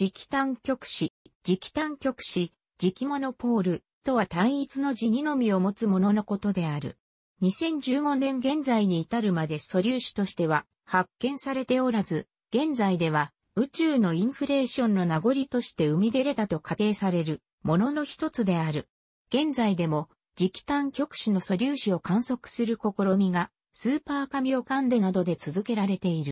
磁気単極子、磁気単極子、磁気モノポールとは単一の磁にのみを持つもののことである。2015年現在に至るまで素粒子としては発見されておらず、現在では宇宙のインフレーションの名残として生み出れたと仮定されるものの一つである。現在でも磁気単極子の素粒子を観測する試みがスーパーカミオカンデなどで続けられている。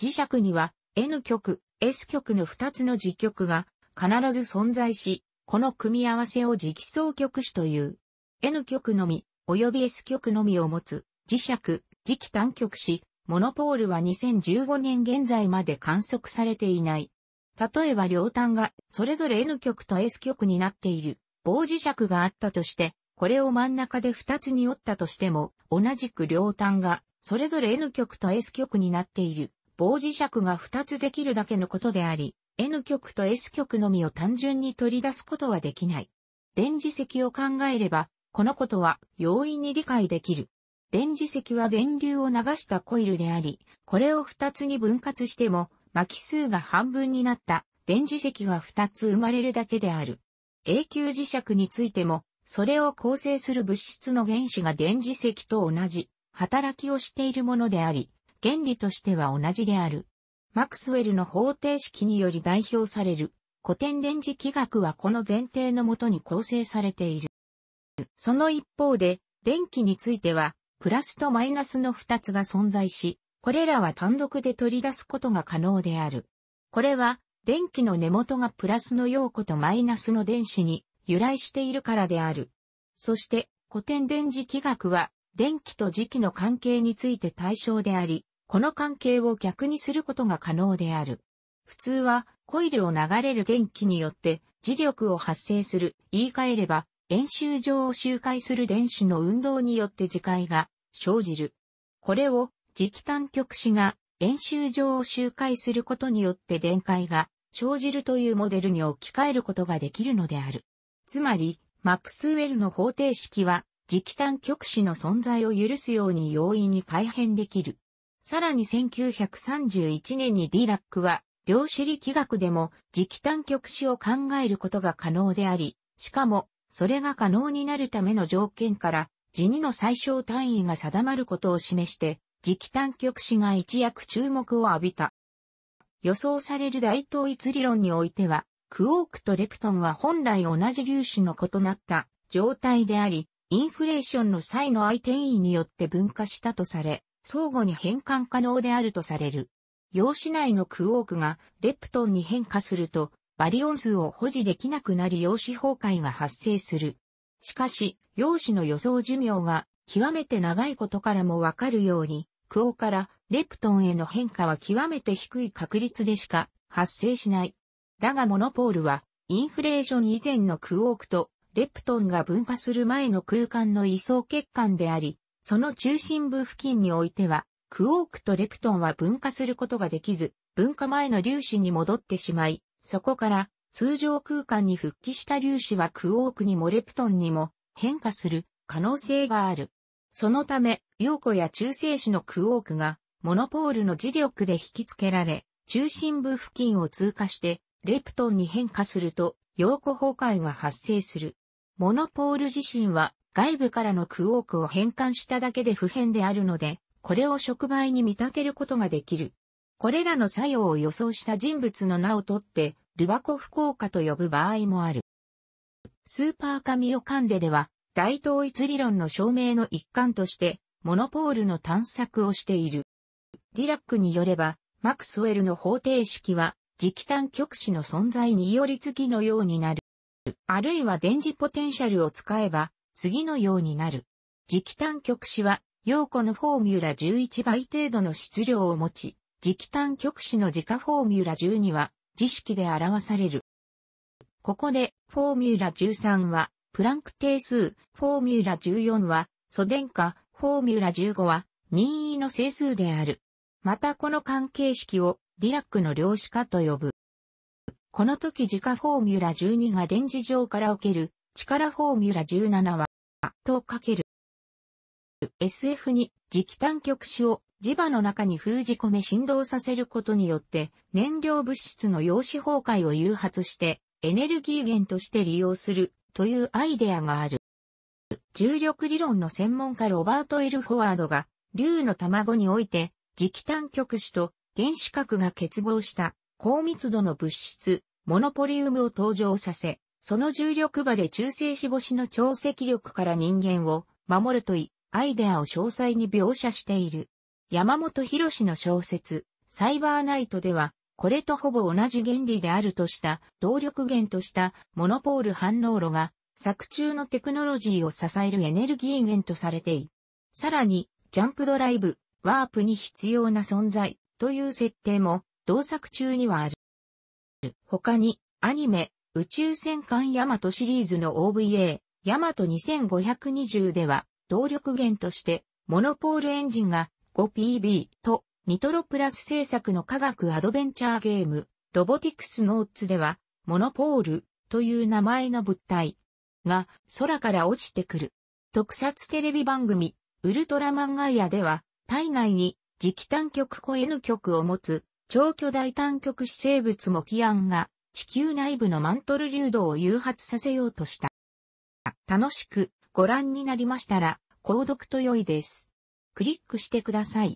磁石には N 極、S 極の2つの磁極が必ず存在し、この組み合わせを磁気相極子という。N 極のみ、及び S 極のみを持つ、磁石、磁気単極子、モノポールは2015年現在まで観測されていない。例えば両端がそれぞれ N 極と S 極になっている棒磁石があったとして、これを真ん中で2つに折ったとしても、同じく両端がそれぞれ N 極と S 極になっている棒磁石が2つできるだけのことであり、N 極と S 極のみを単純に取り出すことはできない。電磁石を考えれば、このことは容易に理解できる。電磁石は電流を流したコイルであり、これを2つに分割しても、巻数が半分になった電磁石が2つ生まれるだけである。永久磁石についても、それを構成する物質の原子が電磁石と同じ働きをしているものであり、原理としては同じである。マクスウェルの方程式により代表される古典電磁気学はこの前提のもとに構成されている。その一方で、電気については、プラスとマイナスの2つが存在し、これらは単独で取り出すことが可能である。これは、電気の根元がプラスの陽子とマイナスの電子に由来しているからである。そして、古典電磁気学は、電気と磁気の関係について対象であり、この関係を逆にすることが可能である。普通は、コイルを流れる電気によって、磁力を発生する。言い換えれば、円周上を周回する電子の運動によって磁界が生じる。これを磁気単極子が円周上を周回することによって電解が生じるというモデルに置き換えることができるのである。つまり、マックスウェルの方程式は磁気単極子の存在を許すように容易に改変できる。さらに1931年にディラックは、量子力学でも磁気単極子を考えることが可能であり、しかも、それが可能になるための条件から、磁2の最小単位が定まることを示して、磁気単極子が一躍注目を浴びた。予想される大統一理論においては、クオークとレプトンは本来同じ粒子の異なった状態であり、インフレーションの際の相転移によって分化したとされ、相互に変換可能であるとされる。陽子内のクォークがレプトンに変化すると、バリオン数を保持できなくなり陽子崩壊が発生する。しかし、陽子の予想寿命が極めて長いことからもわかるように、クオからレプトンへの変化は極めて低い確率でしか発生しない。だがモノポールは、インフレーション以前のクオークとレプトンが分化する前の空間の位相欠陥であり、その中心部付近においては、クオークとレプトンは分化することができず、分化前の粒子に戻ってしまい、そこから通常空間に復帰した粒子はクオークにもレプトンにも変化する可能性がある。そのため、陽子や中性子のクオークがモノポールの磁力で引き付けられ、中心部付近を通過してレプトンに変化すると陽子崩壊が発生する。モノポール自身は外部からのクォークを変換しただけで不変であるので、これを触媒に見立てることができる。これらの作用を予想した人物の名をとって、ルバコフ効果と呼ぶ場合もある。スーパーカミオカンデでは、大統一理論の証明の一環として、モノポールの探索をしている。ディラックによれば、マクスウェルの方程式は、磁気単極子の存在により付きのようになる。あるいは電磁ポテンシャルを使えば、次のようになる。磁気単極子は、陽子のフォーミュラ11倍程度の質量を持ち、磁気単極子の磁化フォーミュラ12は、磁式で表される。ここで、フォーミュラ13は、プランク定数、フォーミュラ14は、素電化、フォーミュラ15は、任意の整数である。またこの関係式を、ディラックの量子化と呼ぶ。この時自フォーミュラ12が電磁場からおける力フォーミュラ17は、とかける。SF に磁気単極子を磁場の中に封じ込め振動させることによって燃料物質の陽子崩壊を誘発してエネルギー源として利用するというアイデアがある。重力理論の専門家ロバート・エル・フォワードが竜の卵において磁気単極子と原子核が結合した高密度の物質モノポリウムを登場させその重力場で中性子星の超積力から人間を守るとい、アイデアを詳細に描写している。山本博士の小説、サイバーナイトでは、これとほぼ同じ原理であるとした動力源としたモノポール反応炉が作中のテクノロジーを支えるエネルギー源とされている。さらに、ジャンプドライブ、ワープに必要な存在という設定も同作中にはある。他に、アニメ、宇宙戦艦ヤマトシリーズの OVA、ヤマト2520では、動力源として、モノポールエンジンが 5PB と、ニトロプラス製作の科学アドベンチャーゲーム、ロボティクスノーツでは、モノポールという名前の物体が空から落ちてくる。特撮テレビ番組、ウルトラマンガイアでは、体内に磁気単極コ N 極を持つ超巨大単極子生物モキアンが地球内部のマントル流動を誘発させようとした。楽しくご覧になりましたら、購読と良いです。クリックしてください。